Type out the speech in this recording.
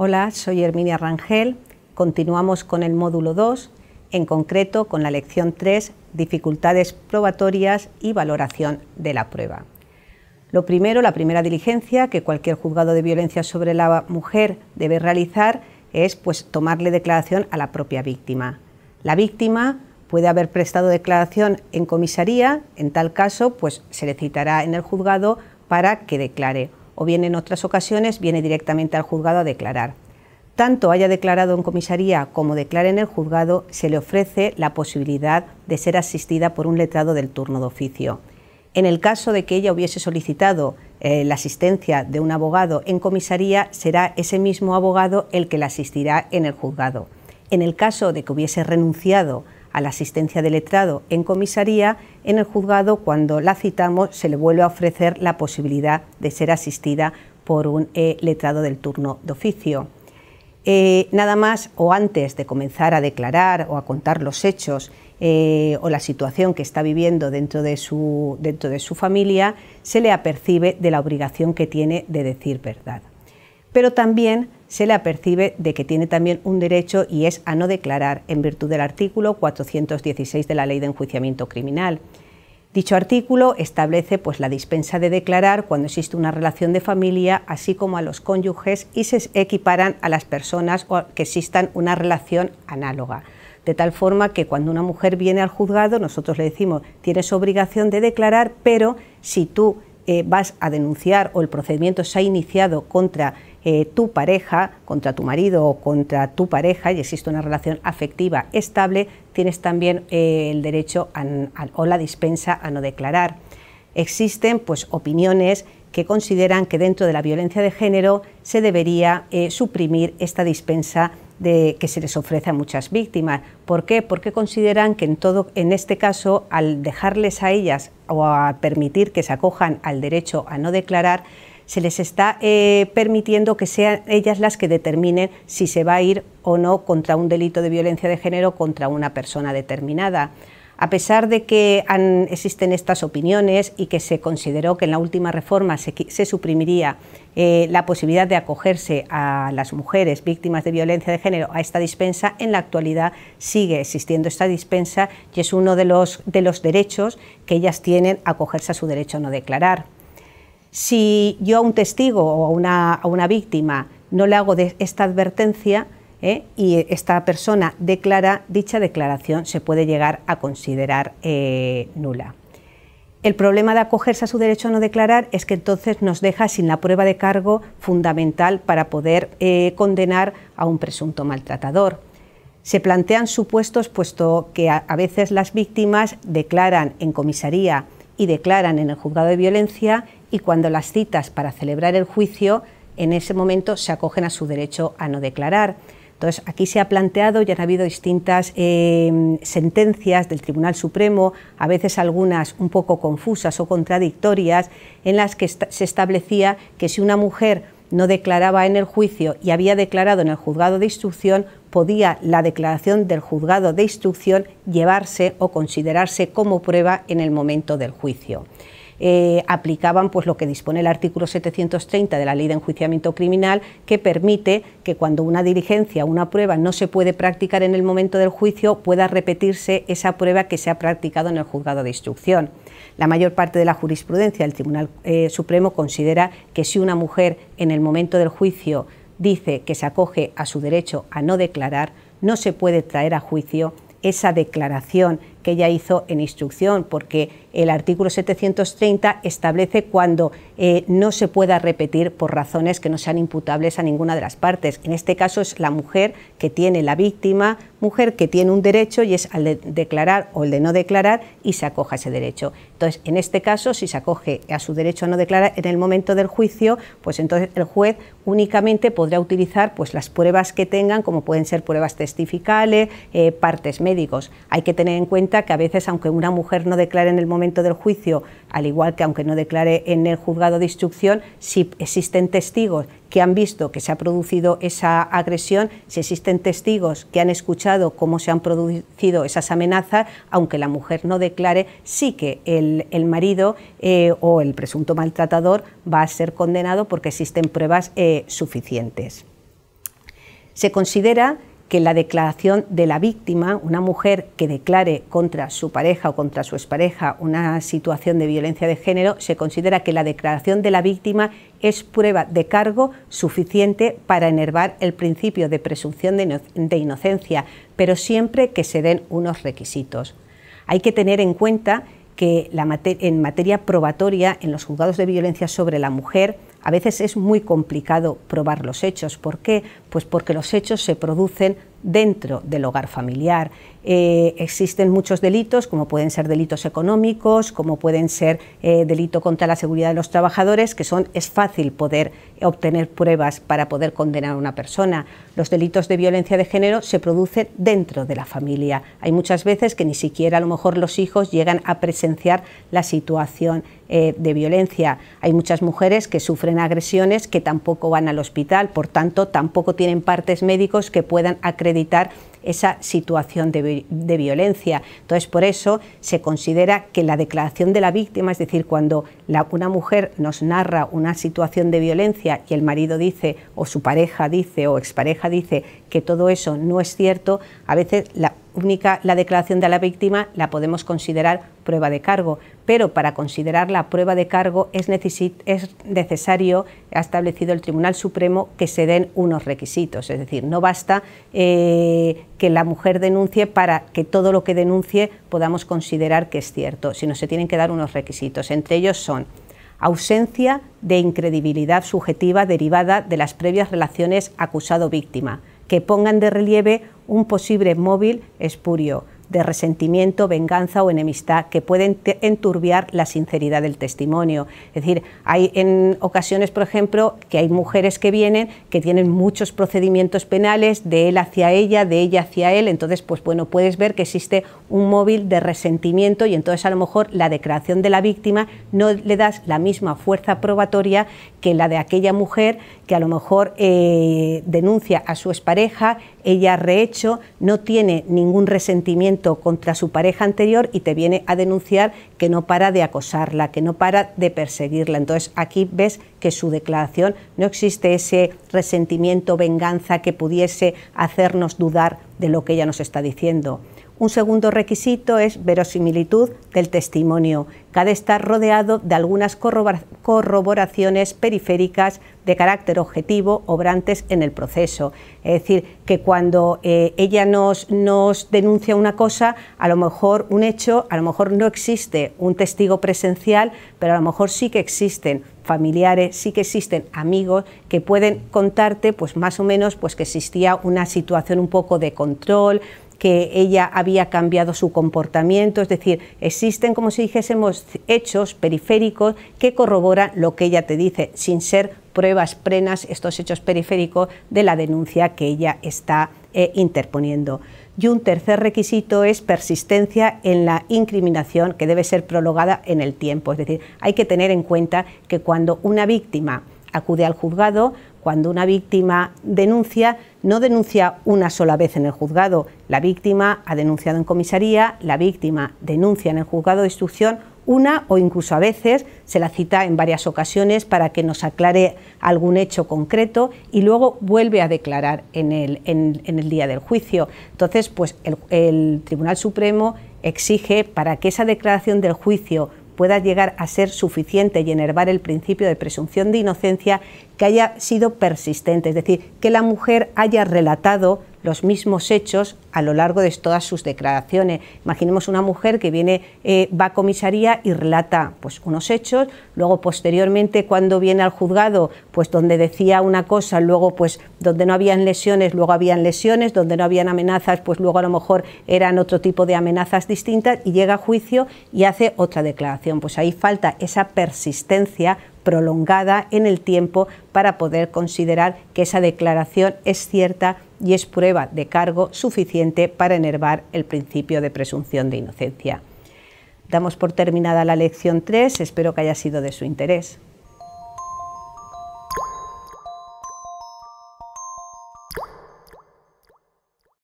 Hola, soy Herminia Rangel. Continuamos con el módulo 2, en concreto con la lección 3, dificultades probatorias y valoración de la prueba. Lo primero, la primera diligencia que cualquier juzgado de violencia sobre la mujer debe realizar es pues tomarle declaración a la propia víctima. La víctima puede haber prestado declaración en comisaría, en tal caso pues se le citará en el juzgado para que declare o bien en otras ocasiones viene directamente al juzgado a declarar. Tanto haya declarado en comisaría como declare en el juzgado, se le ofrece la posibilidad de ser asistida por un letrado del turno de oficio. En el caso de que ella hubiese solicitado eh, la asistencia de un abogado en comisaría, será ese mismo abogado el que la asistirá en el juzgado. En el caso de que hubiese renunciado a la asistencia de letrado en comisaría, en el juzgado, cuando la citamos, se le vuelve a ofrecer la posibilidad de ser asistida por un eh, letrado del turno de oficio. Eh, nada más o antes de comenzar a declarar o a contar los hechos eh, o la situación que está viviendo dentro de, su, dentro de su familia, se le apercibe de la obligación que tiene de decir verdad. Pero también se le apercibe de que tiene también un derecho y es a no declarar en virtud del artículo 416 de la Ley de Enjuiciamiento Criminal. Dicho artículo establece pues, la dispensa de declarar cuando existe una relación de familia, así como a los cónyuges y se equiparan a las personas que existan una relación análoga. De tal forma que cuando una mujer viene al juzgado, nosotros le decimos, tienes obligación de declarar, pero si tú eh, vas a denunciar o el procedimiento se ha iniciado contra eh, tu pareja, contra tu marido o contra tu pareja y existe una relación afectiva estable, tienes también eh, el derecho o la dispensa a no declarar. Existen pues, opiniones que consideran que dentro de la violencia de género se debería suprimir esta dispensa de, que se les ofrece a muchas víctimas. ¿Por qué? Porque consideran que en, todo, en este caso, al dejarles a ellas o a permitir que se acojan al derecho a no declarar, se les está eh, permitiendo que sean ellas las que determinen si se va a ir o no contra un delito de violencia de género contra una persona determinada. A pesar de que existen estas opiniones y que se consideró que en la última reforma se, suprimiría eh, la posibilidad de acogerse a las mujeres víctimas de violencia de género a esta dispensa, en la actualidad sigue existiendo esta dispensa y es uno de los, derechos que ellas tienen acogerse a su derecho a no declarar. Si yo a un testigo o a una, víctima no le hago esta advertencia, ¿eh? y esta persona declara dicha declaración, se puede llegar a considerar eh, nula. El problema de acogerse a su derecho a no declarar es que entonces nos deja sin la prueba de cargo fundamental para poder eh, condenar a un presunto maltratador. Se plantean supuestos puesto que a veces las víctimas declaran en comisaría y declaran en el juzgado de violencia y cuando las citas para celebrar el juicio, en ese momento se acogen a su derecho a no declarar. Entonces, aquí se ha planteado y han habido distintas eh, sentencias del Tribunal Supremo, a veces algunas un poco confusas o contradictorias, en las que se establecía que si una mujer no declaraba en el juicio y había declarado en el juzgado de instrucción, podía la declaración del juzgado de instrucción llevarse o considerarse como prueba en el momento del juicio. Eh, aplicaban pues lo que dispone el artículo 730 de la Ley de Enjuiciamiento Criminal, que permite que cuando una diligencia, una prueba no se puede practicar en el momento del juicio, pueda repetirse esa prueba que se ha practicado en el juzgado de instrucción. La mayor parte de la jurisprudencia del Tribunal eh, Supremo considera que si una mujer en el momento del juicio dice que se acoge a su derecho a no declarar, no se puede traer a juicio esa declaración que ella hizo en instrucción, porque el artículo 730 establece cuando eh, no se pueda repetir por razones que no sean imputables a ninguna de las partes. En este caso es la mujer que tiene la víctima, mujer que tiene un derecho y es al de declarar o el de no declarar y se acoja ese derecho. Entonces, en este caso, si se acoge a su derecho a no declarar en el momento del juicio, pues entonces el juez únicamente podrá utilizar pues, las pruebas que tengan, como pueden ser pruebas testificales, eh, partes médicos. Hay que tener en cuenta que a veces, aunque una mujer no declare en el momento del juicio, al igual que aunque no declare en el juzgado de instrucción, si existen testigos que han visto que se ha producido esa agresión, si existen testigos que han escuchado cómo se han producido esas amenazas, aunque la mujer no declare, sí que el, marido eh, o el presunto maltratador va a ser condenado porque existen pruebas eh, suficientes. Se considera que la declaración de la víctima, una mujer que declare contra su pareja o contra su expareja una situación de violencia de género, se considera que la declaración de la víctima es prueba de cargo suficiente para enervar el principio de presunción de inocencia, pero siempre que se den unos requisitos. Hay que tener en cuenta que en materia probatoria en los juzgados de violencia sobre la mujer a veces es muy complicado probar los hechos. ¿Por qué? Pues porque los hechos se producen dentro del hogar familiar. Eh, existen muchos delitos, como pueden ser delitos económicos, como pueden ser delitos eh, delito contra la seguridad de los trabajadores, que son es fácil poder obtener pruebas para poder condenar a una persona. Los delitos de violencia de género se producen dentro de la familia. Hay muchas veces que ni siquiera a lo mejor los hijos llegan a presenciar la situación eh, de violencia. Hay muchas mujeres que sufren agresiones que tampoco van al hospital, por tanto tampoco tienen partes médicos que puedan acreditar esa situación de, violencia. Entonces, por eso se considera que la declaración de la víctima, es decir, cuando una mujer nos narra una situación de violencia y el marido dice, o su pareja dice, o expareja dice, que todo eso no es cierto, a veces la única la declaración de la víctima la podemos considerar prueba de cargo, pero para considerar la prueba de cargo es, es, necesario, ha establecido el Tribunal Supremo, que se den unos requisitos. Es decir, no basta eh, que la mujer denuncie para que todo lo que denuncie podamos considerar que es cierto, sino se tienen que dar unos requisitos. Entre ellos son ausencia de incredibilidad subjetiva derivada de las previas relaciones acusado-víctima, que pongan de relieve un posible móvil espurio de resentimiento, venganza o enemistad que pueden enturbiar la sinceridad del testimonio. Es decir, hay en ocasiones, por ejemplo, que hay mujeres que vienen que tienen muchos procedimientos penales de él hacia ella, de ella hacia él, entonces pues bueno, puedes ver que existe un móvil de resentimiento y entonces a lo mejor la declaración de la víctima no le das la misma fuerza probatoria que la de aquella mujer que a lo mejor eh, denuncia a su expareja, ella rehecho, no tiene ningún resentimiento contra su pareja anterior y te viene a denunciar que no para de acosarla, que no para de perseguirla. Entonces aquí ves que su declaración no existe ese resentimiento, venganza que pudiese hacernos dudar de lo que ella nos está diciendo. Un segundo requisito es verosimilitud del testimonio, cada estar rodeado de algunas corroboraciones periféricas de carácter objetivo obrantes en el proceso. Es decir, que cuando eh, ella nos, nos denuncia una cosa, a lo mejor un hecho, a lo mejor no existe un testigo presencial, pero a lo mejor sí que existen familiares, sí que existen amigos que pueden contarte pues más o menos pues que existía una situación un poco de control, que ella había cambiado su comportamiento, es decir, existen, como si dijésemos, hechos periféricos que corroboran lo que ella te dice, sin ser pruebas plenas, estos hechos periféricos de la denuncia que ella está eh, interponiendo. Y un tercer requisito es persistencia en la incriminación que debe ser prolongada en el tiempo. Es decir, hay que tener en cuenta que cuando una víctima acude al juzgado, cuando una víctima denuncia, no denuncia una sola vez en el juzgado. La víctima ha denunciado en comisaría, la víctima denuncia en el juzgado de instrucción una o incluso a veces se la cita en varias ocasiones para que nos aclare algún hecho concreto y luego vuelve a declarar en el, día del juicio. Entonces, pues el Tribunal Supremo exige para que esa declaración del juicio pueda llegar a ser suficiente y enervar el principio de presunción de inocencia que haya sido persistente, es decir, que la mujer haya relatado los mismos hechos a lo largo de todas sus declaraciones. Imaginemos una mujer que viene, eh, va a comisaría y relata pues, unos hechos, luego posteriormente cuando viene al juzgado, pues donde decía una cosa, luego pues donde no habían lesiones, luego habían lesiones, donde no habían amenazas, pues luego a lo mejor eran otro tipo de amenazas distintas y llega a juicio y hace otra declaración. Pues ahí falta esa persistencia prolongada en el tiempo para poder considerar que esa declaración es cierta y es prueba de cargo suficiente para enervar el principio de presunción de inocencia. Damos por terminada la lección 3, espero que haya sido de su interés.